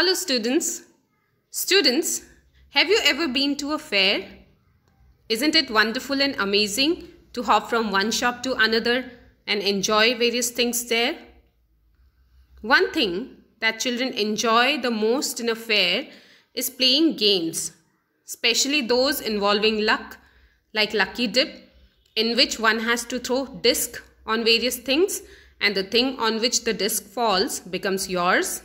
Hello students. Students, have you ever been to a fair? Isn't it wonderful and amazing to hop from one shop to another and enjoy various things there? One thing that children enjoy the most in a fair is playing games, especially those involving luck like lucky dip in which one has to throw disc on various things and the thing on which the disc falls becomes yours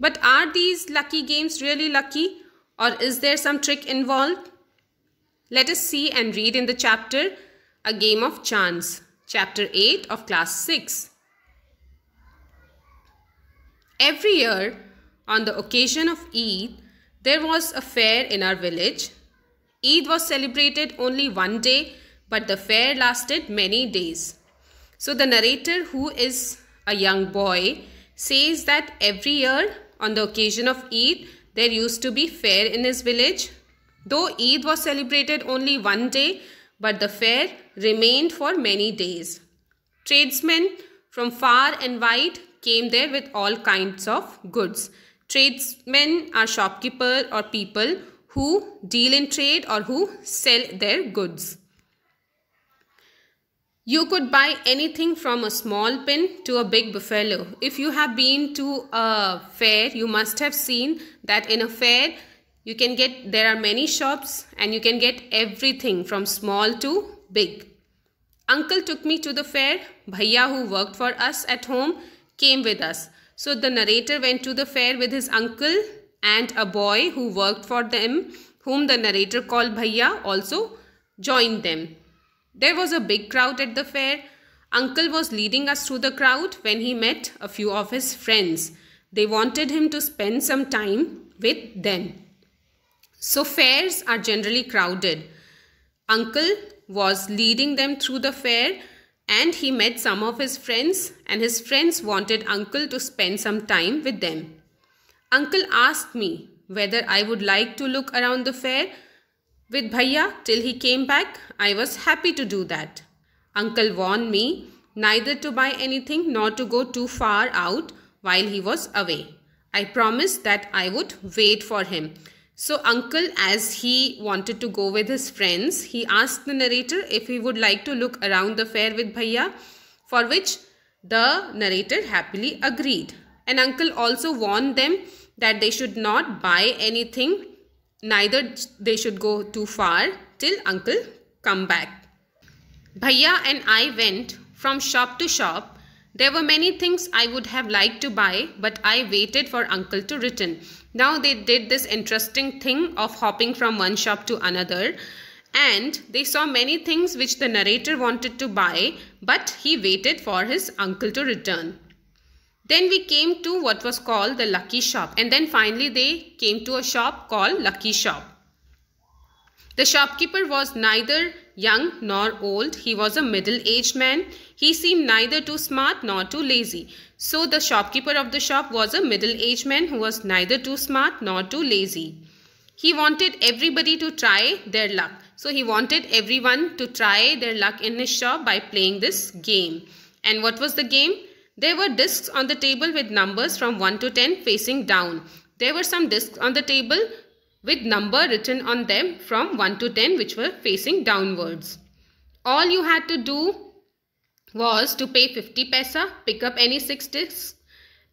but are these lucky games really lucky or is there some trick involved? Let us see and read in the chapter A Game of Chance, Chapter 8 of Class 6. Every year, on the occasion of Eid, there was a fair in our village. Eid was celebrated only one day, but the fair lasted many days. So the narrator, who is a young boy, says that every year on the occasion of Eid, there used to be fair in his village. Though Eid was celebrated only one day, but the fair remained for many days. Tradesmen from far and wide came there with all kinds of goods. Tradesmen are shopkeepers or people who deal in trade or who sell their goods. You could buy anything from a small pin to a big buffalo. If you have been to a fair, you must have seen that in a fair, you can get, there are many shops and you can get everything from small to big. Uncle took me to the fair. Bhaiya who worked for us at home came with us. So the narrator went to the fair with his uncle and a boy who worked for them whom the narrator called Bhaiya also joined them. There was a big crowd at the fair. Uncle was leading us through the crowd when he met a few of his friends. They wanted him to spend some time with them. So fairs are generally crowded. Uncle was leading them through the fair and he met some of his friends and his friends wanted uncle to spend some time with them. Uncle asked me whether I would like to look around the fair with Bhaiya till he came back. I was happy to do that. Uncle warned me neither to buy anything nor to go too far out while he was away. I promised that I would wait for him. So uncle, as he wanted to go with his friends, he asked the narrator if he would like to look around the fair with Bhaiya, for which the narrator happily agreed. And uncle also warned them that they should not buy anything neither they should go too far till uncle come back. Bhaiya and I went from shop to shop. There were many things I would have liked to buy, but I waited for uncle to return. Now they did this interesting thing of hopping from one shop to another and they saw many things which the narrator wanted to buy, but he waited for his uncle to return. Then we came to what was called the lucky shop. And then finally they came to a shop called lucky shop. The shopkeeper was neither young nor old. He was a middle-aged man. He seemed neither too smart nor too lazy. So the shopkeeper of the shop was a middle-aged man who was neither too smart nor too lazy. He wanted everybody to try their luck. So he wanted everyone to try their luck in his shop by playing this game. And what was the game? There were discs on the table with numbers from 1 to 10 facing down. There were some discs on the table with number written on them from 1 to 10 which were facing downwards. All you had to do was to pay 50 paisa, pick up any 6 discs,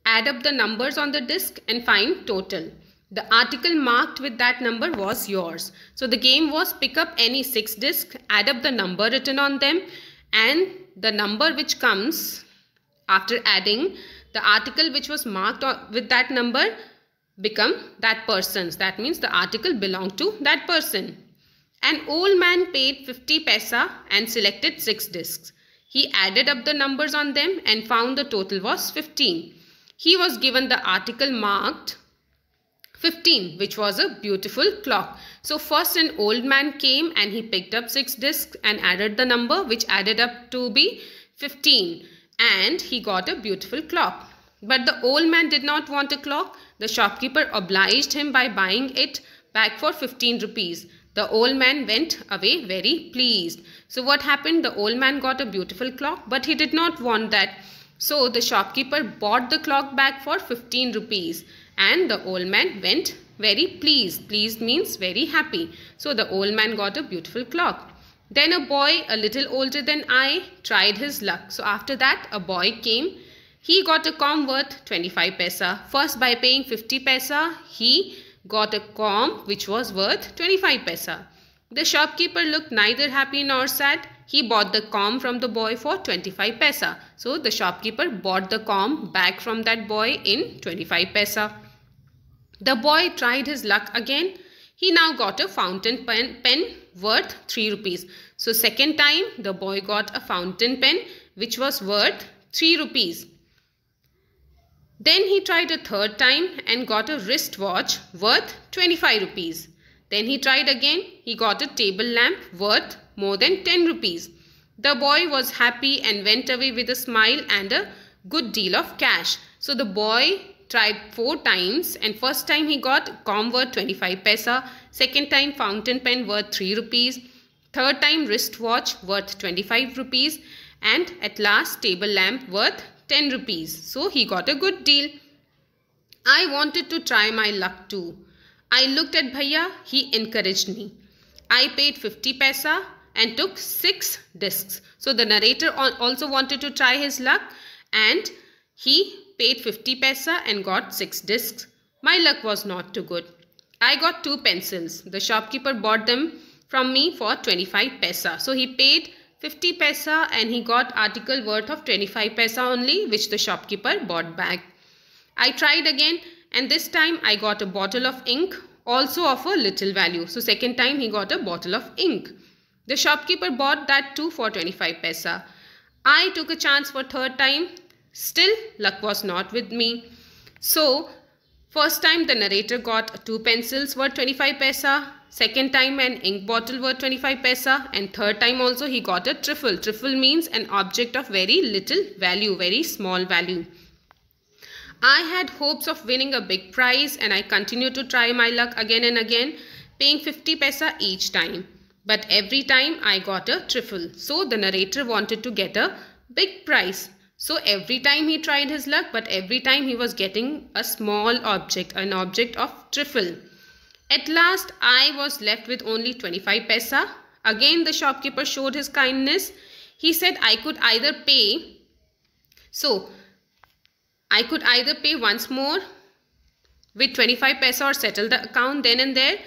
add up the numbers on the disc and find total. The article marked with that number was yours. So the game was pick up any 6 discs, add up the number written on them and the number which comes after adding, the article which was marked with that number become that person's. That means the article belonged to that person. An old man paid 50 paisa and selected 6 discs. He added up the numbers on them and found the total was 15. He was given the article marked 15 which was a beautiful clock. So first an old man came and he picked up 6 discs and added the number which added up to be 15 and he got a beautiful clock. But the old man did not want a clock. The shopkeeper obliged him by buying it back for 15 rupees. The old man went away very pleased. So what happened? The old man got a beautiful clock but he did not want that. So the shopkeeper bought the clock back for 15 rupees and the old man went very pleased. Pleased means very happy. So the old man got a beautiful clock. Then a boy a little older than I tried his luck. So after that a boy came. He got a comb worth 25 paisa. First by paying 50 paisa he got a comb which was worth 25 paisa. The shopkeeper looked neither happy nor sad. He bought the comb from the boy for 25 paisa. So the shopkeeper bought the comb back from that boy in 25 paisa. The boy tried his luck again. He now got a fountain pen, pen worth 3 rupees. So second time the boy got a fountain pen which was worth 3 rupees. Then he tried a third time and got a wristwatch worth 25 rupees. Then he tried again. He got a table lamp worth more than 10 rupees. The boy was happy and went away with a smile and a good deal of cash. So the boy tried four times and first time he got convert worth 25 paisa, second time fountain pen worth 3 rupees, third time wristwatch worth 25 rupees and at last table lamp worth 10 rupees. So he got a good deal. I wanted to try my luck too. I looked at Bhaiya, he encouraged me. I paid 50 paisa and took 6 discs. So the narrator also wanted to try his luck and he paid 50 paisa and got 6 discs. My luck was not too good. I got 2 pencils. The shopkeeper bought them from me for 25 paisa. So he paid 50 paisa and he got article worth of 25 paisa only which the shopkeeper bought back. I tried again and this time I got a bottle of ink also of a little value. So second time he got a bottle of ink. The shopkeeper bought that too for 25 paisa. I took a chance for third time Still, luck was not with me. So, first time the narrator got two pencils worth 25 paisa, second time an ink bottle worth 25 paisa and third time also he got a trifle. Trifle means an object of very little value, very small value. I had hopes of winning a big prize and I continued to try my luck again and again, paying 50 paisa each time. But every time I got a trifle. So the narrator wanted to get a big prize. So every time he tried his luck, but every time he was getting a small object, an object of trifle. At last, I was left with only 25 paisa. Again, the shopkeeper showed his kindness. He said I could either pay. So, I could either pay once more with 25 paisa or settle the account then and there.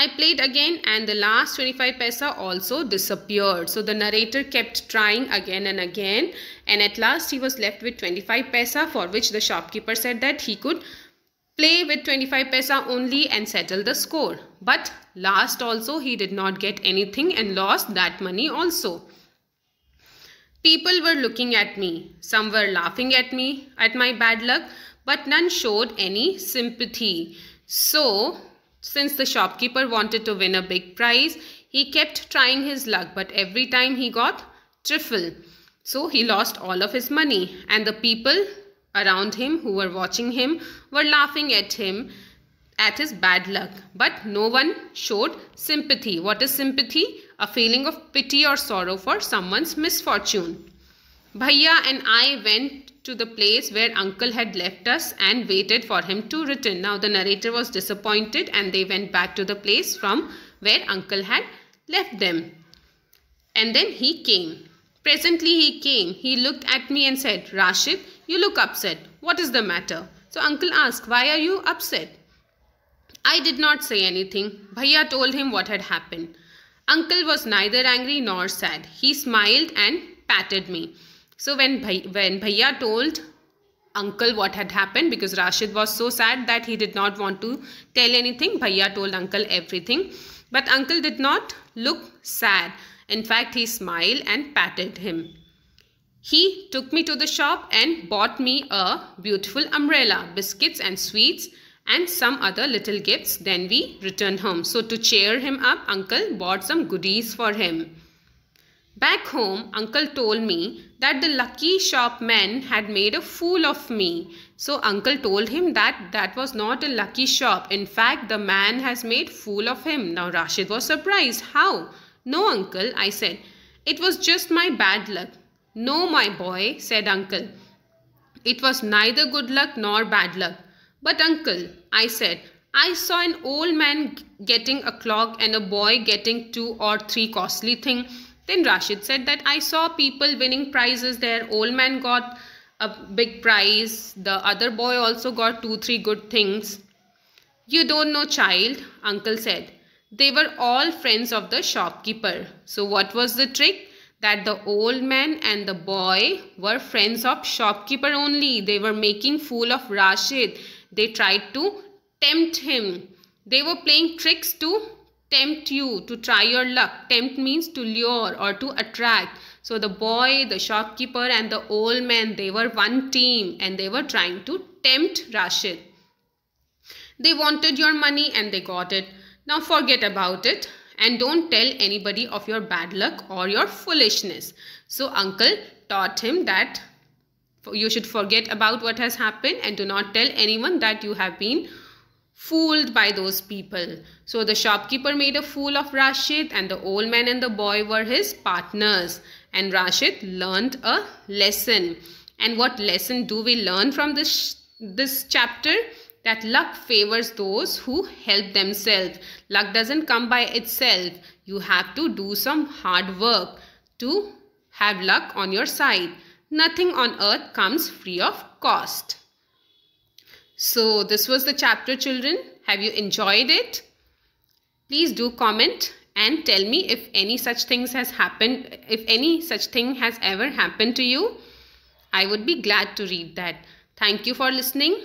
I played again and the last 25 paisa also disappeared. So the narrator kept trying again and again and at last he was left with 25 paisa for which the shopkeeper said that he could play with 25 paisa only and settle the score. But last also he did not get anything and lost that money also. People were looking at me. Some were laughing at me, at my bad luck, but none showed any sympathy. So since the shopkeeper wanted to win a big prize, he kept trying his luck, but every time he got trifle. So he lost all of his money, and the people around him who were watching him were laughing at him at his bad luck. But no one showed sympathy. What is sympathy? A feeling of pity or sorrow for someone's misfortune. Bhaiya and I went to the place where uncle had left us and waited for him to return. Now the narrator was disappointed and they went back to the place from where uncle had left them. And then he came. Presently he came. He looked at me and said, Rashid, you look upset. What is the matter? So uncle asked, why are you upset? I did not say anything. Bhaiya told him what had happened. Uncle was neither angry nor sad. He smiled and patted me. So when Bhai, when Bhaiya told uncle what had happened because Rashid was so sad that he did not want to tell anything, Bhaiya told uncle everything. But uncle did not look sad. In fact, he smiled and patted him. He took me to the shop and bought me a beautiful umbrella, biscuits and sweets and some other little gifts. Then we returned home. So to cheer him up, uncle bought some goodies for him. Back home, uncle told me that the lucky shopman had made a fool of me. So uncle told him that that was not a lucky shop. In fact, the man has made fool of him. Now Rashid was surprised. How? No uncle, I said. It was just my bad luck. No my boy, said uncle. It was neither good luck nor bad luck. But uncle, I said, I saw an old man getting a clock and a boy getting two or three costly things. Then Rashid said that I saw people winning prizes there. Old man got a big prize. The other boy also got two, three good things. You don't know, child, uncle said. They were all friends of the shopkeeper. So what was the trick? That the old man and the boy were friends of shopkeeper only. They were making fool of Rashid. They tried to tempt him. They were playing tricks too tempt you to try your luck. Tempt means to lure or to attract. So the boy, the shopkeeper and the old man, they were one team and they were trying to tempt Rashid. They wanted your money and they got it. Now forget about it and don't tell anybody of your bad luck or your foolishness. So uncle taught him that you should forget about what has happened and do not tell anyone that you have been fooled by those people. So the shopkeeper made a fool of Rashid and the old man and the boy were his partners. And Rashid learned a lesson. And what lesson do we learn from this, this chapter? That luck favors those who help themselves. Luck doesn't come by itself. You have to do some hard work to have luck on your side. Nothing on earth comes free of cost. So this was the chapter children. Have you enjoyed it? Please do comment and tell me if any such things has happened, if any such thing has ever happened to you. I would be glad to read that. Thank you for listening.